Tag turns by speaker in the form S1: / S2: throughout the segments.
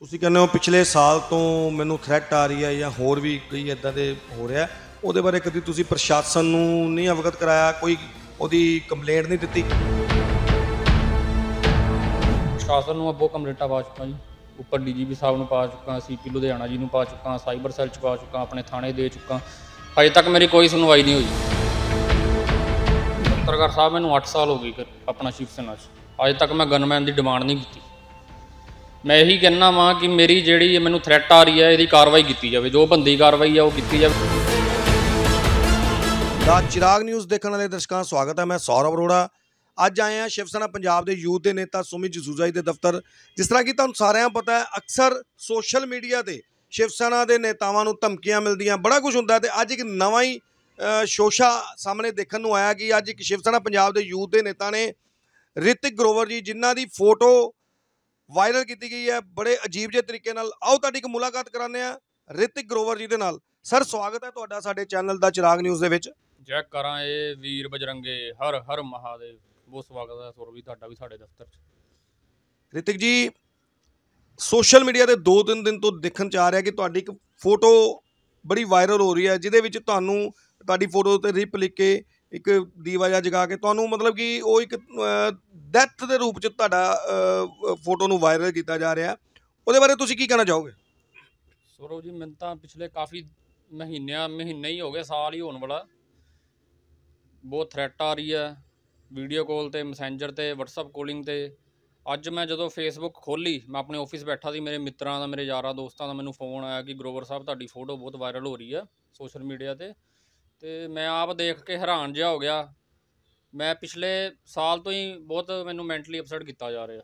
S1: ਤੁਸੀਂ ਕਹਿੰਦੇ ਹੋ ਪਿਛਲੇ ਸਾਲ ਤੋਂ ਮੈਨੂੰ ਥ੍ਰੈਟ ਆ ਰਹੀ ਹੈ ਜਾਂ ਹੋਰ ਵੀ ਕਈ ਇਦਾਂ ਦੇ ਹੋ ਰਿਹਾ ਉਹਦੇ ਬਾਰੇ ਕਦੀ ਤੁਸੀਂ ਪ੍ਰਸ਼ਾਸਨ ਨੂੰ ਨਹੀਂ ਅਵਗਤ ਕਰਾਇਆ ਕੋਈ ਉਹਦੀ ਕੰਪਲੇਂਟ ਨਹੀਂ ਦਿੱਤੀ
S2: ਪ੍ਰਸ਼ਾਸਨ ਨੂੰ ਅੱਬੋ ਕੰਪਲੇਂਟਾਂ ਪਾ ਚੁੱਕਾ ਜੀ ਉੱਪਰ ਡੀਜੀਪੀ ਸਾਹਿਬ ਨੂੰ ਪਾ ਚੁੱਕਾ ਸੀਪੀ ਲੁਧਿਆਣਾ ਜੀ ਨੂੰ ਪਾ ਚੁੱਕਾ ਸਾਈਬਰ ਸੈੱਲ ਚ ਪਾ ਚੁੱਕਾ ਆਪਣੇ ਥਾਣੇ ਦੇ ਚੁੱਕਾ ਅਜੇ ਤੱਕ ਮੇਰੀ ਕੋਈ ਸੁਣਵਾਈ ਨਹੀਂ ਹੋਈ ਪੱਤਰਕਾਰ ਸਾਹਿਬ ਮੈਨੂੰ 8 ਸਾਲ ਹੋ ਗਏ ਆਪਣਾ ਸ਼ਿਫਟ ਸੈਨਾ ਚ ਅਜੇ ਤੱਕ ਮੈਂ ਗਨਮੈਨ ਦੀ ਡਿਮਾਂਡ ਨਹੀਂ ਕੀਤੀ ਮੈਂ ਇਹੀ ਕਹਿਣਾ ਵਾਂ ਕਿ ਮੇਰੀ ਜਿਹੜੀ ਮੈਨੂੰ ਥ੍ਰੈਟ ਆ ਰਹੀ ਹੈ ਇਹਦੀ ਕਾਰਵਾਈ ਕੀਤੀ ਜਾਵੇ ਜੋ ਬੰਦੀ ਕਾਰਵਾਈ ਆ ਉਹ ਕੀਤੀ ਜਾਵੇ
S1: ਦਾ ਚਿਰਾਗ ਨਿਊਜ਼ ਦੇਖਣ ਵਾਲੇ ਦਰਸ਼ਕਾਂ ਦਾ ਸਵਾਗਤ ਹੈ ਮੈਂ ਸੌਰਵ ਅਰੋੜਾ ਅੱਜ ਆਏ ਆ ਸ਼ਿਵ ਸੈਨਾ ਪੰਜਾਬ ਦੇ ਯੂਥ ਦੇ ਨੇਤਾ ਸੁਮੀ ਜਸੂਜਾ ਜੀ ਦੇ ਦਫ਼ਤਰ ਜਿਸ ਤਰ੍ਹਾਂ ਕਿ ਤੁਹਾਨੂੰ ਸਾਰਿਆਂ ਪਤਾ ਹੈ ਅਕਸਰ ਸੋਸ਼ਲ ਮੀਡੀਆ ਤੇ ਸ਼ਿਵ ਸੈਨਾ ਦੇ ਨੇਤਾਵਾਂ ਨੂੰ ਧਮਕੀਆਂ ਮਿਲਦੀਆਂ ਬੜਾ ਕੁਝ ਹੁੰਦਾ ਤੇ ਅੱਜ ਇੱਕ ਨਵਾਂ ਹੀ ਸ਼ੋਸ਼ਾ ਸਾਹਮਣੇ ਦੇਖਣ ਨੂੰ ਆਇਆ ਕਿ ਅੱਜ ਇੱਕ ਸ਼ਿਵ ਸੈਨਾ ਪੰਜਾਬ ਦੇ ਯੂਥ ਦੇ ਨੇਤਾ ਨੇ ਰਿਤਿਕ ਗਰੋਵਰ ਜੀ ਜਿਨ੍ਹਾਂ ਦੀ ਫੋਟੋ ਵਾਇਰਲ ਕੀਤੀ ਗਈ ਹੈ ਬੜੇ ਅਜੀਬ ਜਿਹੇ ਤਰੀਕੇ ਨਾਲ ਆਓ ਤੁਹਾਡੀ ਇੱਕ ਮੁਲਾਕਾਤ ਕਰਾਉਂਦੇ ਆ ਰਿਤਿਕ ਗਰੋਵਰ ਜੀ ਦੇ ਨਾਲ ਸਰ ਸਵਾਗਤ ਹੈ ਤੁਹਾਡਾ ਸਾਡੇ ਚੈਨਲ ਦਾ ਚਿਰਾਗ ਨਿਊਜ਼ ਦੇ ਵਿੱਚ
S2: ਜੈ ਕਰਾਂ ਇਹ ਵੀਰ ਬਜਰੰਗੇ ਹਰ ਹਰ ਮਹਾਦੇਵ ਬਹੁਤ ਸਵਾਗਤ ਹੈ ਸੁਰ ਵੀ ਤੁਹਾਡਾ ਵੀ ਸਾਡੇ ਦਫ਼ਤਰ 'ਚ
S1: ਰਿਤਿਕ ਜੀ ਸੋਸ਼ਲ ਮੀਡੀਆ ਤੇ 2-3 ਦਿਨ ਤੋਂ ਦੇਖਣ ਚ ਆ ਰਿਹਾ ਕਿ ਤੁਹਾਡੀ ਇੱਕ ਫੋਟੋ ਬੜੀ ਵਾਇਰਲ ਹੋ ਰਹੀ ਹੈ ਜਿਹਦੇ ਵਿੱਚ ਤੁਹਾਨੂੰ ਤੁਹਾਡੀ ਫੋਟੋ ਤੇ ਰਿਪ ਲਿਖ ਕੇ ਇੱਕ ਦੀਵਾ ਜਾ ਜਗਾ ਕੇ ਤੁਹਾਨੂੰ ਮਤਲਬ ਕਿ ਉਹ ਇੱਕ ਡੈਥ ਦੇ ਰੂਪ ਚ ਤੁਹਾਡਾ ਫੋਟੋ ਨੂੰ ਵਾਇਰਲ ਕੀਤਾ ਜਾ ਰਿਹਾ ਉਹਦੇ ਬਾਰੇ ਤੁਸੀਂ ਕੀ ਕਹਿਣਾ ਚਾਹੋਗੇ
S2: ਸੋਰੋ ਜੀ ਮੈਂ ਤਾਂ ਪਿਛਲੇ ਕਾਫੀ ਮਹੀਨਿਆਂ ਮਹੀਨੇ ਹੀ ਹੋ ਗਏ ਸਾਲ ਹੀ ਹੋਣ ਵਾਲਾ ਬਹੁਤ ਥ੍ਰੈਟ ਆ ਰਹੀ ਹੈ ਵੀਡੀਓ ਕਾਲ ਤੇ ਮੈਸੇਂਜਰ ਤੇ WhatsApp ਕਾਲਿੰਗ ਤੇ ਅੱਜ ਮੈਂ ਜਦੋਂ ਫੇਸਬੁੱਕ ਖੋਲੀ ਮੈਂ ਆਪਣੇ ਆਫਿਸ ਬੈਠਾ ਸੀ ਮੇਰੇ ਮਿੱਤਰਾਂ ਦਾ ਮੇਰੇ ਯਾਰਾਂ ਦੋਸਤਾਂ ਦਾ ਮੈਨੂੰ ਫੋਨ ਆਇਆ ਕਿ ਗਰੋਵਰ ਸਾਹਿਬ ਤੁਹਾਡੀ ਫੋਟੋ ਬਹੁਤ ਵਾਇਰਲ ਹੋ ਰਹੀ ਹੈ ਸੋਸ਼ਲ ਮੀਡੀਆ ਤੇ ਤੇ ਮੈਂ ਆਪ ਦੇਖ ਕੇ ਹੈਰਾਨ ਜਿਹਾ ਹੋ ਗਿਆ ਮੈਂ ਪਿਛਲੇ ਸਾਲ ਤੋਂ ਹੀ ਬਹੁਤ ਮੈਨੂੰ ਮੈਂਟਲੀ ਅਪਸੈਟ ਕੀਤਾ ਜਾ ਰਿਹਾ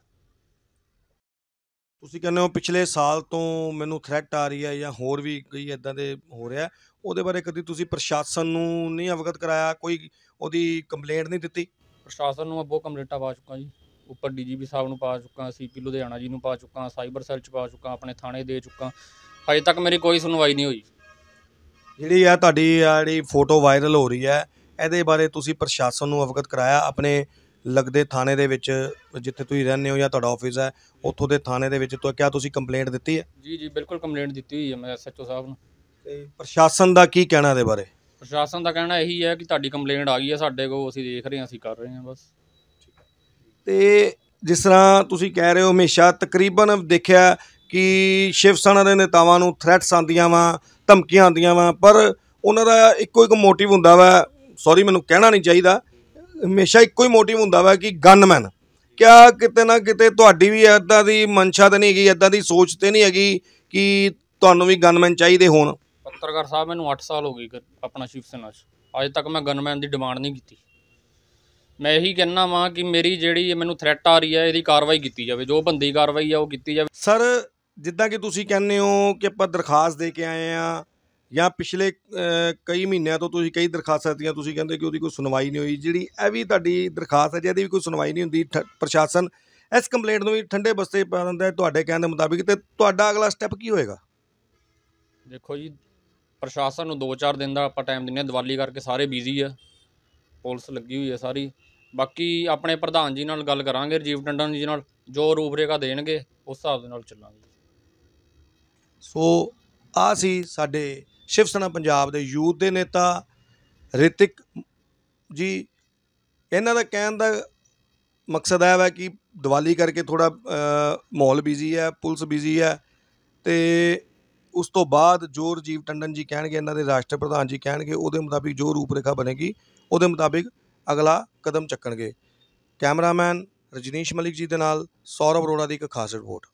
S1: ਤੁਸੀਂ ਕਹਿੰਦੇ ਹੋ ਪਿਛਲੇ ਸਾਲ ਤੋਂ ਮੈਨੂੰ ਥ੍ਰੈਟ ਆ ਰਹੀ ਹੈ ਜਾਂ ਹੋਰ ਵੀ ਕਈ ਇਦਾਂ ਦੇ ਹੋ ਰਿਹਾ ਉਹਦੇ ਬਾਰੇ ਕਦੀ ਤੁਸੀਂ ਪ੍ਰਸ਼ਾਸਨ ਨੂੰ ਨਹੀਂ ਅਵਗਤ
S2: ਕਰਾਇਆ ਕੋਈ ਉਹਦੀ ਕੰਪਲੇਂਟ ਨਹੀਂ ਦਿੱਤੀ ਪ੍ਰਸ਼ਾਸਨ ਨੂੰ ਮੈਂ ਬਹੁਤ ਕੰਪਲੇਂਟਾਂ ਪਾ ਚੁੱਕਾ ਜੀ ਉੱਪਰ ਡੀਜੀਪੀ ਸਾਹਿਬ ਨੂੰ ਪਾ ਚੁੱਕਾ ਸੀਪੀ ਲੁਧਿਆਣਾ ਜੀ ਨੂੰ ਪਾ ਚੁੱਕਾ ਸਾਈਬਰ ਸੈੱਲ ਚ ਪਾ ਚੁੱਕਾ ਆਪਣੇ ਥਾਣੇ ਦੇ ਚੁੱਕਾ ਹਜੇ ਤੱਕ ਮੇਰੀ ਕੋਈ ਸੁਣਵਾਈ ਨਹੀਂ ਹੋਈ ਜਿਹੜੀ ਆ
S1: ਤੁਹਾਡੀ ਜਿਹੜੀ ਫੋਟੋ ਵਾਇਰਲ ਹੋ ਰਹੀ ਹੈ ਇਹਦੇ ਬਾਰੇ ਤੁਸੀਂ ਪ੍ਰਸ਼ਾਸਨ ਨੂੰ ਅਵਗਤ ਕਰਾਇਆ ਆਪਣੇ ਲੱਗਦੇ ਥਾਣੇ ਦੇ ਵਿੱਚ ਜਿੱਥੇ ਤੁਸੀਂ ਰਹਿੰਦੇ ਹੋ ਜਾਂ ਤੁਹਾਡਾ ਆਫਿਸ ਹੈ ਉੱਥੋਂ ਦੇ ਥਾਣੇ ਦੇ ਵਿੱਚ ਤੋਂ ਕਿਹਾ ਤੁਸੀਂ ਕੰਪਲੇਂਟ ਦਿੱਤੀ ਹੈ
S2: ਜੀ ਜੀ ਬਿਲਕੁਲ ਕੰਪਲੇਂਟ ਦਿੱਤੀ ਹੋਈ ਹੈ ਮੈਂ ਐਸਐਚਓ ਸਾਹਿਬ ਨੂੰ ਤੇ
S1: ਪ੍ਰਸ਼ਾਸਨ ਦਾ ਕੀ ਕਹਿਣਾ ਇਹਦੇ ਬਾਰੇ
S2: ਪ੍ਰਸ਼ਾਸਨ ਦਾ ਕਹਿਣਾ ਇਹੀ ਹੈ ਕਿ ਤੁਹਾਡੀ ਕੰਪਲੇਂਟ ਆ ਗਈ ਹੈ ਸਾਡੇ ਕੋਲ ਅਸੀਂ ਦੇਖ ਰਹੇ ਹਾਂ ਅਸੀਂ ਕਰ ਰਹੇ ਹਾਂ ਬਸ
S1: ਤੇ ਜਿਸ ਤਰ੍ਹਾਂ ਤੁਸੀਂ ਕਹਿ ਰਹੇ ਹੋ ਹਮੇਸ਼ਾ ਤਕਰੀਬਨ ਦੇਖਿਆ ਕਿ ਸ਼ਿਵ ਸੈਨਾ ਦੇ ਨੇਤਾਵਾਂ ਨੂੰ ਥ੍ਰੈਟਸ ਆਂਦੀਆਂ ਵਾ ਧਮਕੀਆਂ ਆਂਦੀਆਂ ਵਾ ਪਰ ਉਹਨਾਂ ਦਾ ਇੱਕੋ ਇੱਕ ਮੋਟਿਵ ਹੁੰਦਾ ਵਾ ਸੌਰੀ ਮੈਨੂੰ ਕਹਿਣਾ ਨਹੀਂ ਚਾਹੀਦਾ ਹਮੇਸ਼ਾ ਇੱਕੋ ਹੀ ਮੋਟਿਵ ਹੁੰਦਾ ਵਾ ਕਿ ਗਨਮੈਨ ਕਿਆ ਕਿਤੇ ਨਾ ਕਿਤੇ ਤੁਹਾਡੀ ਵੀ ਐਦਾਂ ਦੀ ਮਨਸ਼ਾ ਤੇ ਨਹੀਂ ਹੈਗੀ ਐਦਾਂ ਦੀ ਸੋਚ ਤੇ ਨਹੀਂ ਹੈਗੀ ਕਿ ਤੁਹਾਨੂੰ ਵੀ ਗਨਮੈਨ ਚਾਹੀਦੇ ਹੋਣ
S2: ਪੱਤਰਕਾਰ ਸਾਹਿਬ ਮੈਨੂੰ 8 ਸਾਲ ਹੋ ਗਏ ਆਪਣਾ ਸ਼ਿਵ ਸੈਨਾ 'ਚ ਅੱਜ ਤੱਕ ਮੈਂ ਗਨਮੈਨ ਦੀ ਡਿਮਾਂਡ ਨਹੀਂ ਕੀਤੀ ਮੈਂ ਇਹੀ ਕਹਿਣਾ ਵਾਂ ਕਿ ਮੇਰੀ ਜਿਹੜੀ ਮੈਨੂੰ ਥ੍ਰੈਟ ਆ ਰਹੀ ਹੈ ਇਹਦੀ ਕਾਰਵਾਈ ਕੀਤੀ ਜਾਵੇ ਜੋ ਬੰਦੀ ਕਾਰਵਾਈ ਆ ਉਹ ਕੀਤੀ ਜਾਵੇ ਸਰ
S1: ਜਿੱਦਾਂ ਕਿ ਤੁਸੀਂ ਕਹਿੰਦੇ ਹੋ ਕਿ ਆਪਾਂ ਦਰਖਾਸਤ ਦੇ ਕੇ ਆਏ ਆ ਜਾਂ ਪਿਛਲੇ ਕਈ ਮਹੀਨਿਆਂ ਤੋਂ ਤੁਸੀਂ ਕਈ ਦਰਖਾਸਤਾਂ ਦਿੱਤੀਆਂ ਤੁਸੀਂ ਕਹਿੰਦੇ ਕਿ ਉਹਦੀ ਕੋਈ ਸੁਣਵਾਈ ਨਹੀਂ ਹੋਈ ਜਿਹੜੀ ਇਹ ਵੀ ਤੁਹਾਡੀ ਦਰਖਾਸਤ ਹੈ ਜਿਹਦੀ ਵੀ ਕੋਈ ਸੁਣਵਾਈ ਨਹੀਂ ਹੁੰਦੀ ਪ੍ਰਸ਼ਾਸਨ ਇਸ ਕੰਪਲੇਂਟ ਨੂੰ ਵੀ ਠੰਡੇ ਬਸਤੇ ਪਾ ਦਿੰਦਾ ਹੈ ਤੁਹਾਡੇ ਕਹਿਣ ਦੇ ਮੁਤਾਬਿਕ ਤੇ ਤੁਹਾਡਾ ਅਗਲਾ ਸਟੈਪ ਕੀ ਹੋਏਗਾ
S2: ਦੇਖੋ ਜੀ ਪ੍ਰਸ਼ਾਸਨ ਨੂੰ 2-4 ਦਿਨ ਦਾ ਆਪਾਂ ਟਾਈਮ ਦਿੰਨੇ ਆ ਦੀਵਾਲੀ ਕਰਕੇ ਸਾਰੇ ਬਿਜ਼ੀ ਆ ਪੁਲਿਸ ਲੱਗੀ ਹੋਈ ਆ ਸਾਰੀ ਬਾਕੀ ਆਪਣੇ ਪ੍ਰਧਾਨ ਜੀ ਨਾਲ ਗੱਲ ਕਰਾਂਗੇ ਰਜੀਵ ਟੰਡਨ ਜੀ ਨਾਲ ਜੋ ਰੂਪਰੇਖਾ ਦੇਣਗੇ ਉਸ ਹਿਸਾਬ ਦੇ ਨਾਲ ਚੱਲਾਂਗੇ
S1: ਸੋ ਆ ਸੀ ਸਾਡੇ ਸ਼ਿਵ ਸੈਨਾ ਪੰਜਾਬ ਦੇ ਯੂਥ ਦੇ ਨੇਤਾ ਰਿਤਿਕ ਜੀ ਇਹਨਾਂ ਦਾ ਕਹਿਣ ਦਾ ਮਕਸਦ ਆਇਆ ਹੈ ਕਿ ਦੀਵਾਲੀ ਕਰਕੇ ਥੋੜਾ ਮਾਹੌਲ ਬਿਜ਼ੀ ਹੈ ਪੁਲਿਸ ਬਿਜ਼ੀ ਹੈ ਤੇ ਉਸ ਤੋਂ ਬਾਅਦ ਜੋ ਰਜੀਵ ਟੰਡਨ ਜੀ ਕਹਿਣਗੇ ਇਹਨਾਂ ਦੇ ਰਾਸ਼ਟਰ ਪ੍ਰਧਾਨ ਜੀ ਕਹਿਣਗੇ ਉਹਦੇ ਮੁਤਾਬਿਕ ਜੋ ਰੂਪਰੇਖਾ ਬਣੇਗੀ ਉਹਦੇ ਮੁਤਾਬਿਕ ਅਗਲਾ ਕਦਮ ਚੱਕਣਗੇ ਕੈਮਰਾਮੈਨ ਰਜਨੀਸ਼ ਮਲਿਕ ਜੀ ਦੇ ਨਾਲ ਸੌਰਵ ਅਰੋੜਾ ਦੀ ਇੱਕ ਖਾਸ ਰਿਪੋਰਟ